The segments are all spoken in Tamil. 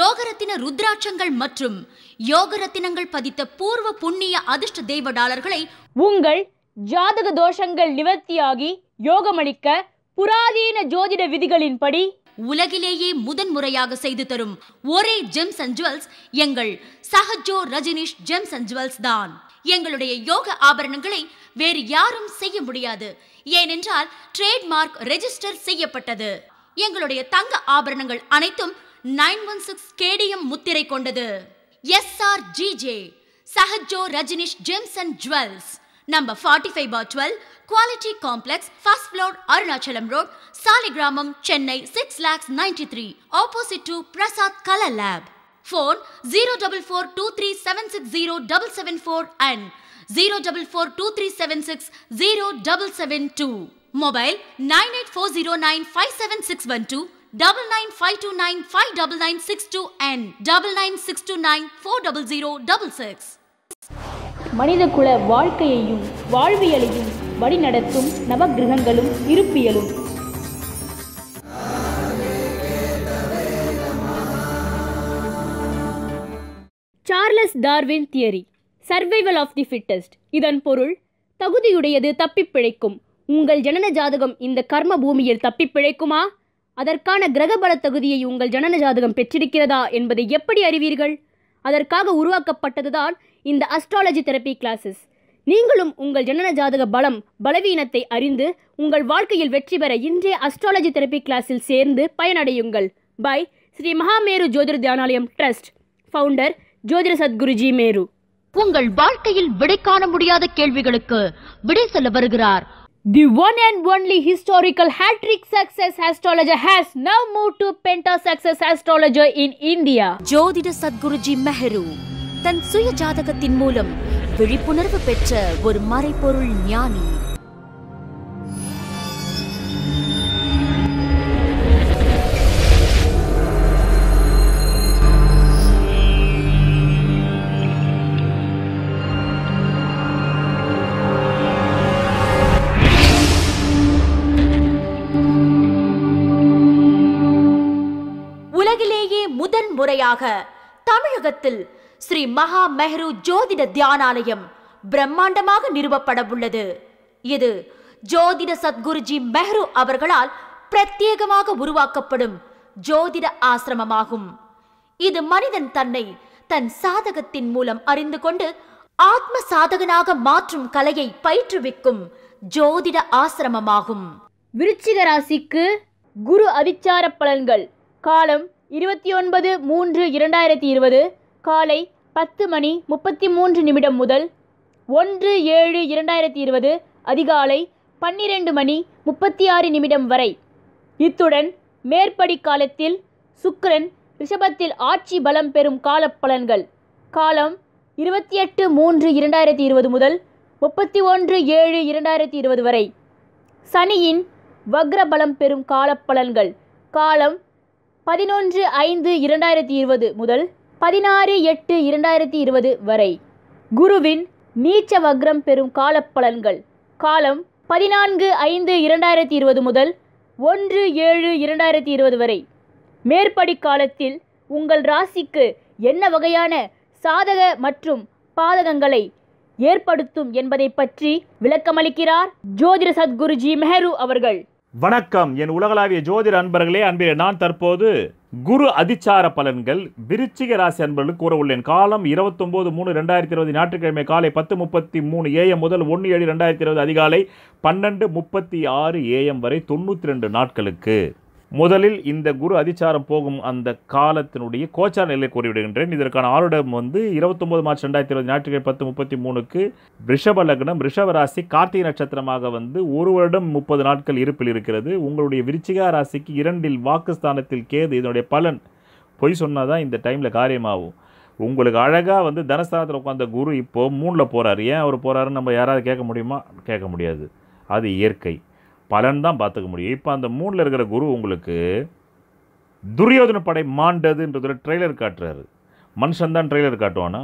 யோகரத்தின ருத்ராட்சங்கள் மற்றும் யோகரத்தினங்கள் பதித்த பூர்வ புண்ணிய அதிர்ஷ்ட தெய்வ டாலர்களை உங்கள் ஜாதக தோஷங்கள் நிவர்த்தியாகி யோகமளிக்க புராதீன ஜோதிட விதிகளின்படி உலகிலேயே முதன் முறையாக செய்து தரும் ஒரே ஜெம்ஸ் அண்ட் ஜுவல்ஸ் எங்கள் Sahajo Rajnish gems and jewels தான் எங்களுடைய யோக ஆபரணங்களை வேறு யாரும் செய்ய முடியாது ஏனென்றால் ட்ரேட்மார்க் ரெஜிஸ்டர் செய்யப்பட்டது எங்களுடைய தங்க ஆபரணங்கள் அனைத்தும் நைன் ஒன் சிக்ஸ் கேடிஎம் முத்திரை கொண்டது S R GJ Sahajo Rajnish gems and jewels number forty five பார் டுவெல் quality complex first floor Arunachalam road Saligramam Chennai six லேக்ஸ் ninety three opposite to Prasad colour lab phone zero double four two three seven six zero double seven four and zero double four two three seven six zero double seven two mobile nine eight four zero nine five seven six one two double nine five two nine five double nine six two and double nine six two nine four double zero double six மனிதகுல வாழ்க்கையையும் வாழ்வியலையும் வழிநடத்தும் நவகிரகங்களும் இருப்பியலும் Charles Darwin theory survival of the fittest இதன் பொருள் தகுதியுடையது தப்பிப் பிழைக்கும் உங்கள் ஜனன ஜாதகம் இந்த கர்ம பூமியில் தப்பிப் பிழைக்குமா அதற்கான கிரகபல தகுதியை உங்கள் ஜனன ஜாதகம் பெற்றிருக்கிறதா என்பதை எப்படி அறிவீர்கள் அதற்காக உருவாக்கப்பட்டதுதான் இந்த அஸ்ட்ராலஜி தெரப்பி கிளாஸஸ் நீங்களும் உங்கள் ஜனன ஜாதக பலம் பலவீனத்தை அறிந்து உங்கள் வாழ்க்கையில் வெற்றி பெற இன்றைய அஸ்ட்ராலஜி தெரப்பி கிளாஸில் சேர்ந்து பயனடையுங்கள் பை ஸ்ரீ மகாமேரு ஜோதிட தியானாலயம் ட்ரஸ்ட் ஃபவுண்டர் ஜோதிட சத்குருஜி மேரு உங்கள் வாழ்க்கையில் விடை காண முடியாத கேள்விகளுக்கு விடை சொல்ல வருகிறார் The one and only historical hat-trick success astrologer has now moved to Penta Success Astrologer in India. ஜோதிட Sadguruji மெஹரு தன் சுய ஜாதகத்தின் மூலம் விழிப்புணர்வு பெற்ற ஒரு மறைபொருள் முறையாக தமிழகத்தில் ஸ்ரீ மகா மெஹ்ரு ஜோதிட தியானாலயம் பிரம்மாண்டமாக நிறுவப்பட உள்ளது இது ஜோதிட சத்குருஜி மெஹ்ரு அவர்களால் பிரத்யேகமாக உருவாக்கப்படும் ஜோதிட ஆசிரமமாகும் இது மனிதன் தன்னை தன் சாதகத்தின் மூலம் அறிந்து கொண்டு ஆத்ம சாதகனாக மாற்றும் கலையை பயிற்றுவிக்கும் ஜோதிட ஆசிரமமாகும் விருச்சிக ராசிக்கு குரு அவிச்சார பலன்கள் காலம் இருபத்தி ஒன்பது மூன்று இரண்டாயிரத்தி இருபது காலை பத்து மணி முப்பத்தி மூன்று நிமிடம் முதல் ஒன்று ஏழு இரண்டாயிரத்தி இருபது அதிகாலை பன்னிரெண்டு மணி முப்பத்தி ஆறு நிமிடம் வரை இத்துடன் மேற்படி காலத்தில் சுக்கரன் ரிஷபத்தில் ஆட்சி பலம் பெறும் கால பலன்கள் காலம் இருபத்தி எட்டு மூன்று இரண்டாயிரத்தி இருபது முதல் முப்பத்தி ஒன்று ஏழு இரண்டாயிரத்தி இருபது வரை சனியின் வக்ர பலம் பெறும் கால பலன்கள் காலம் பதினொன்று ஐந்து இரண்டாயிரத்தி இருபது முதல் பதினாறு எட்டு இரண்டாயிரத்தி இருபது வரை குருவின் நீச்ச வக்ரம் பெறும் கால பலன்கள் காலம் பதினான்கு ஐந்து இரண்டாயிரத்தி இருபது முதல் ஒன்று ஏழு இரண்டாயிரத்தி இருபது வரை மேற்படி காலத்தில் உங்கள் ராசிக்கு என்ன வகையான சாதக மற்றும் பாதகங்களை ஏற்படுத்தும் என்பதை பற்றி விளக்கமளிக்கிறார் ஜோதிர சத்குருஜி மெஹரு அவர்கள் வணக்கம் என் உலகளாவிய ஜோதிட அன்பர்களே அன்பில் நான் தற்போது குரு அதிச்சார பலன்கள் விருச்சிக ராசி அன்பர்களுக்கு கூற உள்ளேன் காலம் இருபத்தொம்போது மூணு ரெண்டாயிரத்தி இருபது ஞாயிற்றுக்கிழமை காலை பத்து முப்பத்தி மூணு ஏஎம் முதல் ஒன்று ஏழு ரெண்டாயிரத்தி இருபது அதிகாலை பன்னெண்டு முப்பத்தி ஆறு ஏஎம் வரை தொண்ணூற்றி ரெண்டு நாட்களுக்கு முதலில் இந்த குரு அதிச்சாரம் போகும் அந்த காலத்தினுடைய கோச்சார நிலை கூறிவிடுகின்றேன் இதற்கான ஆளுடம் வந்து இருபத்தொம்பது மார்ச் ரெண்டாயிரத்தி இருபது ஞாயிற்றுக்கிழமை பத்து முப்பத்தி மூணுக்கு ரிஷப லக்னம் ரிஷபராசி ராசி கார்த்திகை நட்சத்திரமாக வந்து ஒரு வருடம் முப்பது நாட்கள் இருப்பில் இருக்கிறது உங்களுடைய விருச்சிகா ராசிக்கு இரண்டில் வாக்குஸ்தானத்தில் கேது இதனுடைய பலன் பொய் சொன்னால் தான் இந்த டைமில் காரியமாகும் உங்களுக்கு அழகாக வந்து தனஸ்தானத்தில் உட்காந்த குரு இப்போது மூணில் போகிறார் ஏன் அவர் போகிறாருன்னு நம்ம யாராவது கேட்க முடியுமா கேட்க முடியாது அது இயற்கை பலன் தான் பார்த்துக்க முடியும் இப்போ அந்த மூணில் இருக்கிற குரு உங்களுக்கு துரியோதன படை மாண்டதுன்றதில் ட்ரெய்லர் காட்டுறாரு மனுஷன் தான் ட்ரெய்லர் காட்டுவானா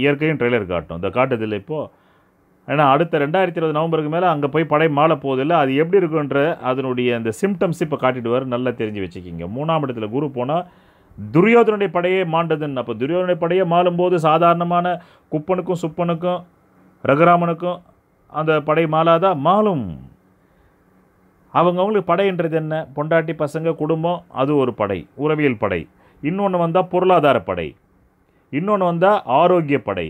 இயற்கையும் ட்ரெய்லர் காட்டும் இந்த காட்டுறதில்லை இப்போது ஏன்னா அடுத்த ரெண்டாயிரத்தி இருபது நவம்பருக்கு மேலே அங்கே போய் படை மாலை போதில்லை அது எப்படி இருக்குன்ற அதனுடைய அந்த சிம்டம்ஸ் இப்போ காட்டிடுவார் நல்லா தெரிஞ்சு வச்சுக்கிங்க மூணாம் இடத்துல குரு போனால் துரியோதனுடைய படையே மாண்டதுன்னு அப்போ துரியோதனுடைய படையை மாளும்போது சாதாரணமான குப்பனுக்கும் சுப்பனுக்கும் ரகுராமனுக்கும் அந்த படை மாலாதான் மாலும் அவங்கவுங்களுக்கு படைன்றது என்ன பொண்டாட்டி பசங்க குடும்பம் அது ஒரு படை உறவியல் படை இன்னொன்று வந்தால் பொருளாதார படை இன்னொன்று வந்தால் ஆரோக்கிய படை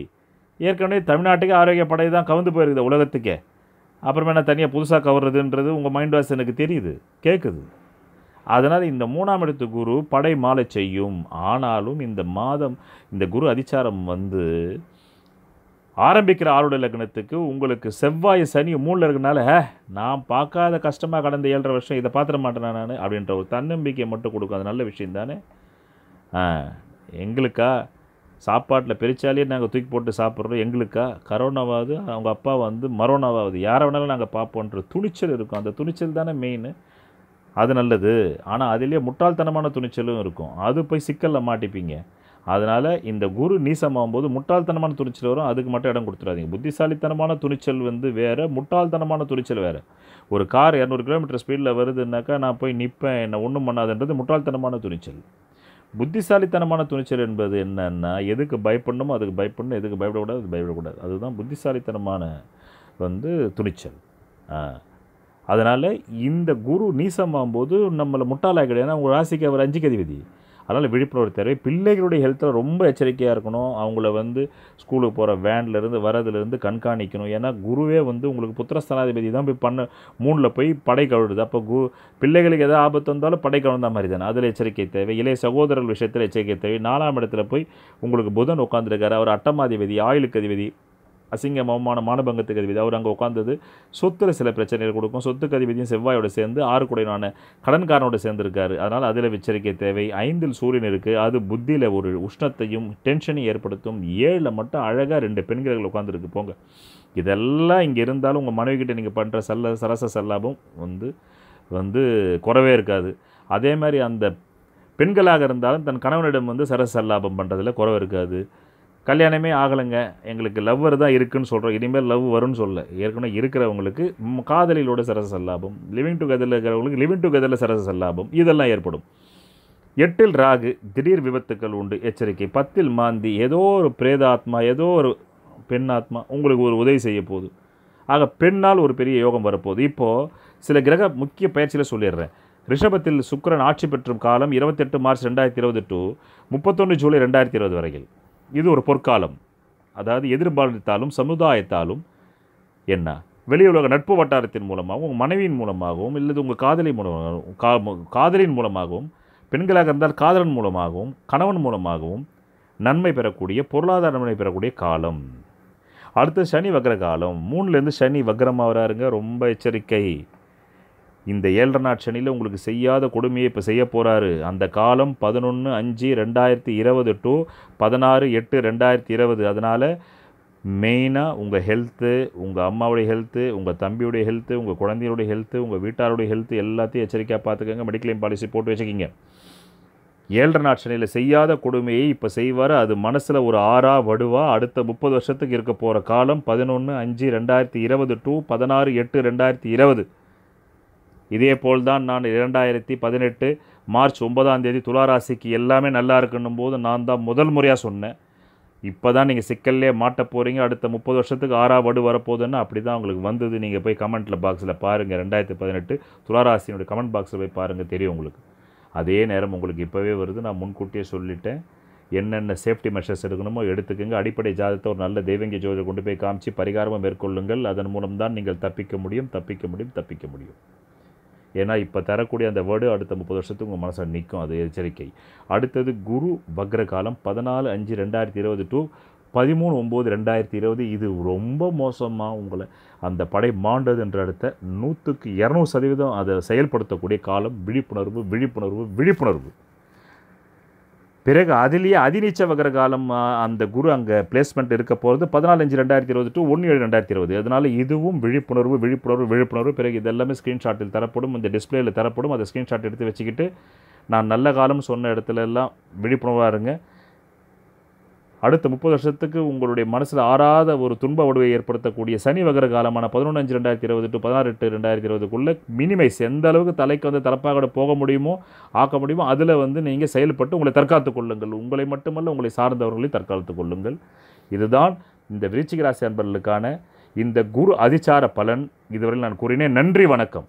ஏற்கனவே தமிழ்நாட்டுக்கு ஆரோக்கிய படை தான் கவுந்து போயிருக்குது உலகத்துக்கே அப்புறமே என்ன தனியாக புதுசாக கவர்றதுன்றது உங்கள் மைண்ட் வாஷ் எனக்கு தெரியுது கேட்குது அதனால் இந்த மூணாம் இடத்து குரு படை மாலை செய்யும் ஆனாலும் இந்த மாதம் இந்த குரு அதிச்சாரம் வந்து ஆரம்பிக்கிற ஆளுடைய லக்னத்துக்கு உங்களுக்கு செவ்வாய் சனி மூணில் இருக்கிறனால நான் பார்க்காத கஷ்டமாக கடந்த ஏழரை வருஷம் இதை பார்த்துட மாட்டேன் நான் அப்படின்ற ஒரு தன்னம்பிக்கையை மட்டும் கொடுக்கும் அது நல்ல விஷயம் தானே எங்களுக்கா சாப்பாட்டில் பெரிச்சாலேயே நாங்கள் தூக்கி போட்டு சாப்பிட்றோம் எங்களுக்கா கரோனாவாவது அவங்க அப்பா வந்து மரோனாவாவது யாரை வேணாலும் நாங்கள் பார்ப்போன்ற துணிச்சல் இருக்கும் அந்த துணிச்சல் தானே மெயின் அது நல்லது ஆனால் அதிலே முட்டாள்தனமான துணிச்சலும் இருக்கும் அது போய் சிக்கலில் மாட்டிப்பீங்க அதனால் இந்த குரு நீசமாகும்போது முட்டாள்தனமான துணிச்சல் வரும் அதுக்கு மட்டும் இடம் கொடுத்துடாதீங்க புத்திசாலித்தனமான துணிச்சல் வந்து வேறு முட்டாள்தனமான துணிச்சல் வேறு ஒரு கார் இரநூறு கிலோமீட்டர் ஸ்பீடில் வருதுன்னாக்கா நான் போய் நிற்பேன் என்னை ஒன்றும் பண்ணாதுன்றது முட்டாள்தனமான துணிச்சல் புத்திசாலித்தனமான துணிச்சல் என்பது என்னென்னா எதுக்கு பயப்படணுமோ அதுக்கு பயப்படணும் எதுக்கு பயப்படக்கூடாது அது பயப்படக்கூடாது அதுதான் புத்திசாலித்தனமான வந்து துணிச்சல் அதனால் இந்த குரு நீசமாகும்போது நம்மளை முட்டாளாக கிடையாது உங்கள் ராசிக்கு அவர் அஞ்சுக்கு அதிபதி அதனால் விழிப்புணர்வு தேவை பிள்ளைகளுடைய ஹெல்த்தில் ரொம்ப எச்சரிக்கையாக இருக்கணும் அவங்கள வந்து ஸ்கூலுக்கு போகிற வேன்லேருந்து வரதுலேருந்து கண்காணிக்கணும் ஏன்னா குருவே வந்து உங்களுக்கு புத்திரஸ்தானாதிபதி தான் போய் பண்ண மூணில் போய் படை கழுவுது அப்போ கு பிள்ளைகளுக்கு எதாவது ஆபத்து வந்தாலும் படை கழுந்த மாதிரி தானே அதில் எச்சரிக்கை தேவை இளைய சகோதரர்கள் விஷயத்தில் எச்சரிக்கை தேவை நாலாம் இடத்துல போய் உங்களுக்கு புதன் உட்காந்துருக்காரு அவர் அட்டமாதிபதி ஆயுளுக்கு அதிபதி அசிங்கம் அவமானமான பங்கத்துக்கு அதிபதி அவர் அங்கே உட்காந்தது சொத்தில் சில பிரச்சனைகள் கொடுக்கும் சொத்துக்கு அதிபதியும் செவ்வாயோட சேர்ந்து ஆறு குடையினான கடன்காரனோட சேர்ந்துருக்காரு அதனால் அதில் எச்சரிக்கை தேவை ஐந்தில் சூரியன் இருக்குது அது புத்தியில் ஒரு உஷ்ணத்தையும் டென்ஷனையும் ஏற்படுத்தும் ஏழில் மட்டும் அழகாக ரெண்டு பெண்கள் உட்காந்துருக்கு போங்க இதெல்லாம் இங்கே இருந்தாலும் உங்கள் மனைவி கிட்டே நீங்கள் பண்ணுற சல்ல சரச சல்லாபம் வந்து வந்து குறவே இருக்காது அதே மாதிரி அந்த பெண்களாக இருந்தாலும் தன் கணவனிடம் வந்து சரச சல்லாபம் பண்ணுறதில் குறவு இருக்காது கல்யாணமே ஆகலைங்க எங்களுக்கு லவ்வர் தான் இருக்குன்னு சொல்கிறோம் இனிமேல் லவ் வரும்னு சொல்ல ஏற்கனவே இருக்கிறவங்களுக்கு காதலிலோட சரச சல்லாபம் லிவிங் டுகெதரில் இருக்கிறவங்களுக்கு லிவிங் டுகெதரில் சரச சல்லாபம் இதெல்லாம் ஏற்படும் எட்டில் ராகு திடீர் விபத்துக்கள் உண்டு எச்சரிக்கை பத்தில் மாந்தி ஏதோ ஒரு பிரேதாத்மா ஏதோ ஒரு பெண்ணாத்மா உங்களுக்கு ஒரு உதவி செய்ய போகுது ஆக பெண்ணால் ஒரு பெரிய யோகம் வரப்போகுது இப்போது சில கிரக முக்கிய பயிற்சியில் சொல்லிடுறேன் ரிஷபத்தில் சுக்கரன் ஆட்சி பெற்றும் காலம் இருபத்தெட்டு மார்ச் ரெண்டாயிரத்தி இருபது டு முப்பத்தொன்று ஜூலை ரெண்டாயிரத்தி இருபது வரையில் இது ஒரு பொற்காலம் அதாவது எதிர்பாலத்தாலும் சமுதாயத்தாலும் என்ன வெளியுலக நட்பு வட்டாரத்தின் மூலமாகவும் உங்கள் மனைவியின் மூலமாகவும் இல்லது உங்கள் காதலி மூலமாகவும் கா காதலின் மூலமாகவும் பெண்களாக இருந்தால் காதலன் மூலமாகவும் கணவன் மூலமாகவும் நன்மை பெறக்கூடிய பொருளாதார நன்மை பெறக்கூடிய காலம் அடுத்து சனி வக்ர காலம் மூணுலேருந்து சனி வக்ரமாகறாருங்க ரொம்ப எச்சரிக்கை இந்த ஏழரை நாட் சனியில் உங்களுக்கு செய்யாத கொடுமையை இப்போ செய்ய போகிறாரு அந்த காலம் பதினொன்று அஞ்சு ரெண்டாயிரத்தி இருபது டு பதினாறு எட்டு ரெண்டாயிரத்தி இருபது அதனால் மெயினாக உங்கள் ஹெல்த்து உங்கள் அம்மாவுடைய ஹெல்த்து உங்கள் தம்பியுடைய ஹெல்த்து உங்கள் குழந்தையுடைய ஹெல்த்து உங்கள் வீட்டாருடைய ஹெல்த்து எல்லாத்தையும் எச்சரிக்கையாக பார்த்துக்கோங்க மெடிக்ளைம் பாலிசி போட்டு வச்சுக்கிங்க ஏழரை நாட் சனியில் செய்யாத கொடுமையை இப்போ செய்வார் அது மனசில் ஒரு ஆறா வடுவா அடுத்த முப்பது வருஷத்துக்கு இருக்க போகிற காலம் பதினொன்று அஞ்சு ரெண்டாயிரத்தி இருபது டு பதினாறு எட்டு ரெண்டாயிரத்தி இருபது இதே போல்தான் நான் இரண்டாயிரத்தி பதினெட்டு மார்ச் ஒன்பதாம் தேதி துளாராசிக்கு எல்லாமே நல்லா இருக்குன்னும் போது நான் தான் முதல் முறையாக சொன்னேன் இப்போ தான் நீங்கள் சிக்கல்லே மாட்ட போகிறீங்க அடுத்த முப்பது வருஷத்துக்கு ஆறாவது வடு வரப்போகுதுன்னு அப்படி தான் உங்களுக்கு வந்தது நீங்கள் போய் கமெண்ட்டில் பாக்ஸில் பாருங்கள் ரெண்டாயிரத்தி பதினெட்டு துளாராசினுடைய கமெண்ட் பாக்ஸில் போய் பாருங்கள் தெரியும் உங்களுக்கு அதே நேரம் உங்களுக்கு இப்போவே வருது நான் முன்கூட்டியே சொல்லிட்டேன் என்னென்ன சேஃப்டி மெஷர்ஸ் எடுக்கணுமோ எடுத்துக்கோங்க அடிப்படை ஜாதத்தை ஒரு நல்ல தெய்வங்க ஜோதியை கொண்டு போய் காமிச்சு பரிகாரமாக மேற்கொள்ளுங்கள் அதன் மூலம் தான் நீங்கள் தப்பிக்க முடியும் தப்பிக்க முடியும் தப்பிக்க முடியும் ஏன்னா இப்போ தரக்கூடிய அந்த வேர்டு அடுத்த முப்பது வருஷத்துக்கு உங்கள் மனசை நிற்கும் அது எச்சரிக்கை அடுத்தது குரு வக்ர காலம் பதினாலு அஞ்சு ரெண்டாயிரத்தி இருபது டூ பதிமூணு ஒம்பது ரெண்டாயிரத்தி இருபது இது ரொம்ப மோசமாக உங்களை அந்த படை மாண்டது என்ற இடத்த நூற்றுக்கு இரநூறு சதவீதம் அதை செயல்படுத்தக்கூடிய காலம் விழிப்புணர்வு விழிப்புணர்வு விழிப்புணர்வு பிறகு அதிலேயே அதிநீச்ச வகர காலம் அந்த குரு அங்கே பிளேஸ்மெண்ட் இருக்க போகிறது பதினாலஞ்சு ரெண்டாயிரத்தி இருபது டு ஒன்று ஏழு ரெண்டாயிரத்தி இருபது அதனால் இதுவும் விழிப்புணர்வு விழிப்புணர்வு விழிப்புணர்வு பிறகு இது எல்லாமே ஸ்க்ரீன்ஷாட்டில் தரப்படும் இந்த டிஸ்பிளேயில் தரப்படும் அதை ஸ்க்ரீன்ஷாட் எடுத்து வச்சுக்கிட்டு நான் நல்ல காலம் சொன்ன இடத்துல எல்லாம் விழிப்புணர்வாக இருங்க அடுத்த முப்பது வருஷத்துக்கு உங்களுடைய மனசில் ஆறாத ஒரு துன்ப உடவை ஏற்படுத்தக்கூடிய சனி வகர காலமான பதினொன்று அஞ்சு ரெண்டாயிரத்தி இருபது டு பதினாறு எட்டு ரெண்டாயிரத்தி இருபதுக்குள்ளே மினிமைஸ் எந்த அளவுக்கு தலைக்கு வந்து தலைப்பாக போக முடியுமோ ஆக்க முடியுமோ அதில் வந்து நீங்கள் செயல்பட்டு உங்களை தற்காத்து கொள்ளுங்கள் உங்களை மட்டுமல்ல உங்களை சார்ந்தவர்களை தற்காத்து கொள்ளுங்கள் இதுதான் இந்த விருச்சிக ராசி அன்பர்களுக்கான இந்த குரு அதிச்சார பலன் இதுவரை நான் கூறினேன் நன்றி வணக்கம்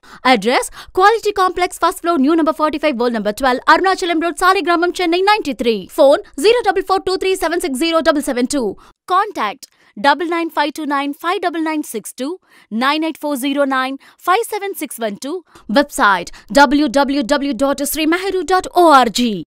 Address Quality Complex, first floor, new number 45, wall number 12, Arunachalam Road, Sarigram, Chennai 93. Phone Seven Six Zero Double Seven Two. Contact 99529-59962, 98409-57612, website www.srimeheru.org.